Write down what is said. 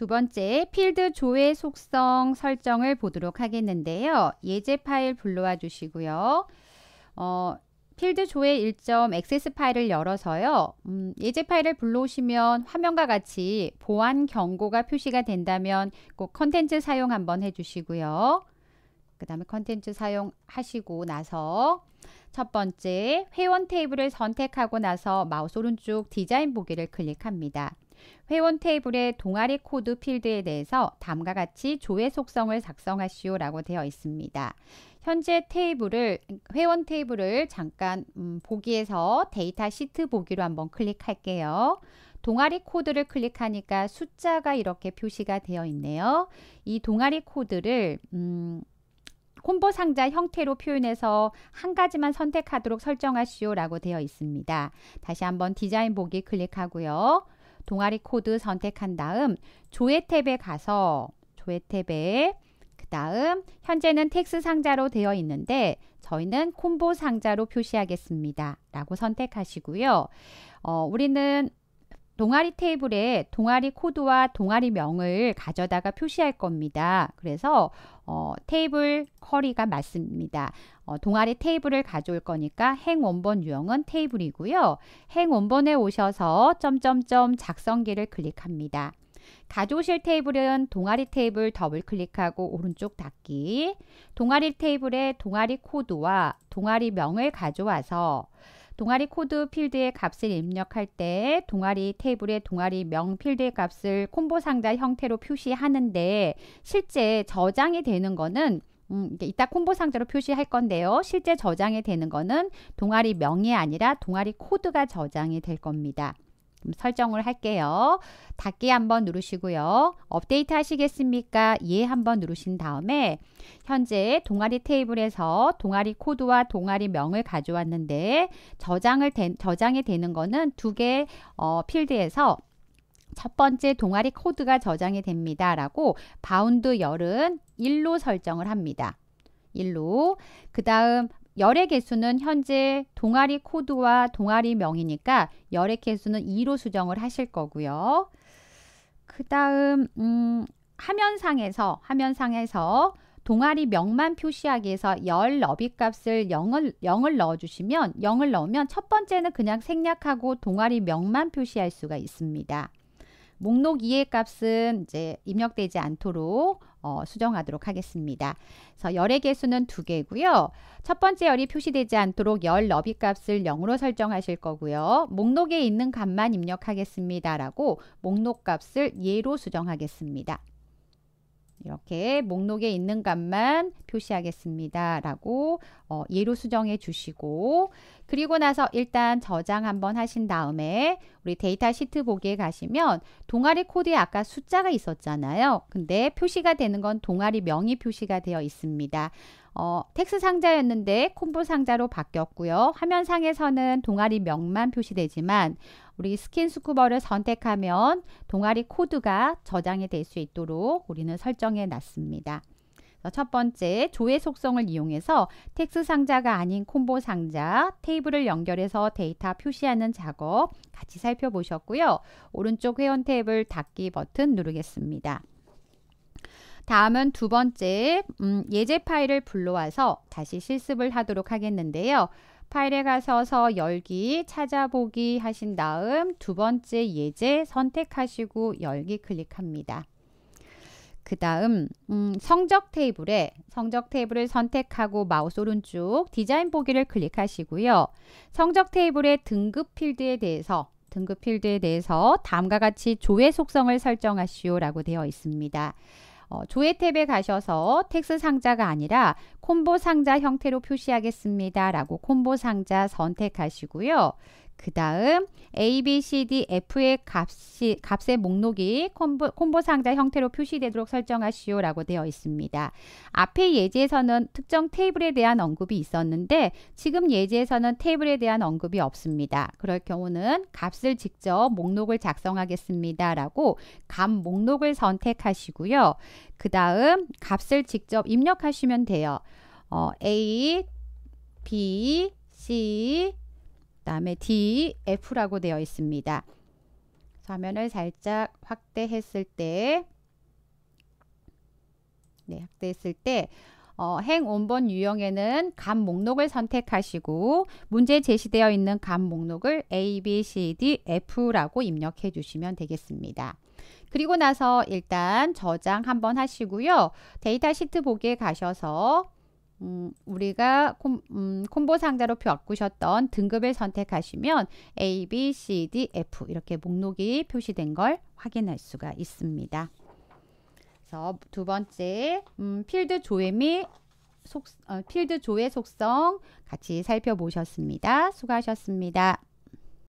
두 번째, 필드 조회 속성 설정을 보도록 하겠는데요. 예제 파일 불러와 주시고요. 어, 필드 조회 일점 액세스 파일을 열어서요. 음, 예제 파일을 불러오시면 화면과 같이 보안 경고가 표시가 된다면 꼭 컨텐츠 사용 한번 해주시고요. 그 다음에 컨텐츠 사용하시고 나서 첫 번째 회원 테이블을 선택하고 나서 마우스 오른쪽 디자인 보기를 클릭합니다. 회원 테이블의 동아리 코드 필드에 대해서 다음과 같이 조회 속성을 작성하시오 라고 되어 있습니다. 현재 테이블을 회원 테이블을 잠깐 음, 보기에서 데이터 시트 보기로 한번 클릭할게요. 동아리 코드를 클릭하니까 숫자가 이렇게 표시가 되어 있네요. 이 동아리 코드를 음, 콤보 상자 형태로 표현해서 한 가지만 선택하도록 설정하시오 라고 되어 있습니다. 다시 한번 디자인 보기 클릭하고요. 동아리 코드 선택한 다음 조회 탭에 가서 조회 탭에 그 다음 현재는 텍스 상자로 되어 있는데 저희는 콤보 상자로 표시하겠습니다. 라고 선택하시고요. 어, 우리는 동아리 테이블에 동아리 코드와 동아리 명을 가져다가 표시할 겁니다. 그래서 어, 테이블 커리가 맞습니다. 어, 동아리 테이블을 가져올 거니까 행 원본 유형은 테이블이고요. 행 원본에 오셔서 점점점 작성기를 클릭합니다. 가져오실 테이블은 동아리 테이블 더블 클릭하고 오른쪽 닫기 동아리 테이블에 동아리 코드와 동아리 명을 가져와서 동아리 코드 필드의 값을 입력할 때 동아리 테이블의 동아리 명 필드의 값을 콤보 상자 형태로 표시하는데 실제 저장이 되는 거는 음, 이따 콤보 상자로 표시할 건데요. 실제 저장이 되는 거는 동아리 명이 아니라 동아리 코드가 저장이 될 겁니다. 설정을 할게요. 닫기 한번 누르시고요. 업데이트 하시겠습니까? 예 한번 누르신 다음에 현재 동아리 테이블에서 동아리 코드와 동아리 명을 가져왔는데 저장을 된, 저장이 되는 거는 두개 어, 필드에서 첫 번째 동아리 코드가 저장이 됩니다. 라고 바운드 열은 1로 설정을 합니다. 1로 그 다음 열의 개수는 현재 동아리 코드와 동아리 명이니까 열의 개수는 2로 수정을 하실 거고요. 그 다음 음, 화면상에서 화면상에서 동아리 명만 표시하기 위해서 열 너비 값을 0을, 0을 넣어주시면 0을 넣으면 첫 번째는 그냥 생략하고 동아리 명만 표시할 수가 있습니다. 목록 2의 값은 이제 입력되지 않도록 어, 수정하도록 하겠습니다. 그래서 열의 개수는 두 개고요. 첫 번째 열이 표시되지 않도록 열 너비 값을 0으로 설정하실 거고요. 목록에 있는 값만 입력하겠습니다라고 목록 값을 예로 수정하겠습니다. 이렇게 목록에 있는 값만 표시하겠습니다. 라고 어, 예로 수정해 주시고 그리고 나서 일단 저장 한번 하신 다음에 우리 데이터 시트 보기에 가시면 동아리 코드에 아까 숫자가 있었잖아요. 근데 표시가 되는 건 동아리 명이 표시가 되어 있습니다. 어, 텍스 상자였는데 콤보 상자로 바뀌었고요. 화면 상에서는 동아리 명만 표시되지만 우리 스킨 스쿠버를 선택하면 동아리 코드가 저장이 될 수 있도록 우리는 설정해 놨습니다. 첫 번째, 조회 속성을 이용해서 텍스 상자가 아닌 콤보 상자, 테이블을 연결해서 데이터 표시하는 작업 같이 살펴보셨고요. 오른쪽 회원 탭을 닫기 버튼 누르겠습니다. 다음은 두 번째 음, 예제 파일을 불러와서 다시 실습을 하도록 하겠는데요. 파일에 가셔서 열기 찾아보기 하신 다음 두 번째 예제 선택하시고 열기 클릭합니다. 그 다음 음, 성적 테이블에 성적 테이블을 선택하고 마우스 오른쪽 디자인 보기를 클릭하시고요. 성적 테이블의 등급 필드에 대해서 등급 필드에 대해서 다음과 같이 조회 속성을 설정하시오 라고 되어 있습니다. 어, 조회탭에 가셔서 텍스 상자가 아니라 콤보 상자 형태로 표시하겠습니다. 라고 콤보 상자 선택하시고요. 그 다음 A, B, C, D, F의 값이, 값의 목록이 콤보, 콤보 상자 형태로 표시되도록 설정하시오 라고 되어 있습니다. 앞에 예제에서는 특정 테이블에 대한 언급이 있었는데 지금 예제에서는 테이블에 대한 언급이 없습니다. 그럴 경우는 값을 직접 목록을 작성하겠습니다. 라고 값 목록을 선택하시고요. 그 다음 값을 직접 입력하시면 돼요. 어, A, B, C, 다음에 D, F라고 되어 있습니다. 화면을 살짝 확대했을 때 네, 확대했을 때 어, 행 원본 유형에는 값 목록을 선택하시고 문제 제시되어 있는 값 목록을 A, B, C, D, F라고 입력해 주시면 되겠습니다. 그리고 나서 일단 저장 한번 하시고요. 데이터 시트 보기에 가셔서 음, 우리가 콤, 음, 보 상자로 바꾸셨던 등급을 선택하시면 A, B, C, D, F 이렇게 목록이 표시된 걸 확인할 수가 있습니다. 그래서 두 번째 음, 필드 조회 및 속, 어, 필드 조회 속성 같이 살펴보셨습니다. 수고하셨습니다.